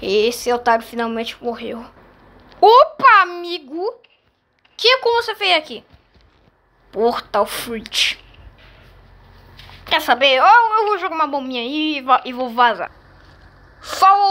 Esse otário finalmente morreu. Opa, amigo! Que como você fez aqui? Portal Fruit. Quer saber? Eu, eu vou jogar uma bombinha aí e vou vazar. Falou!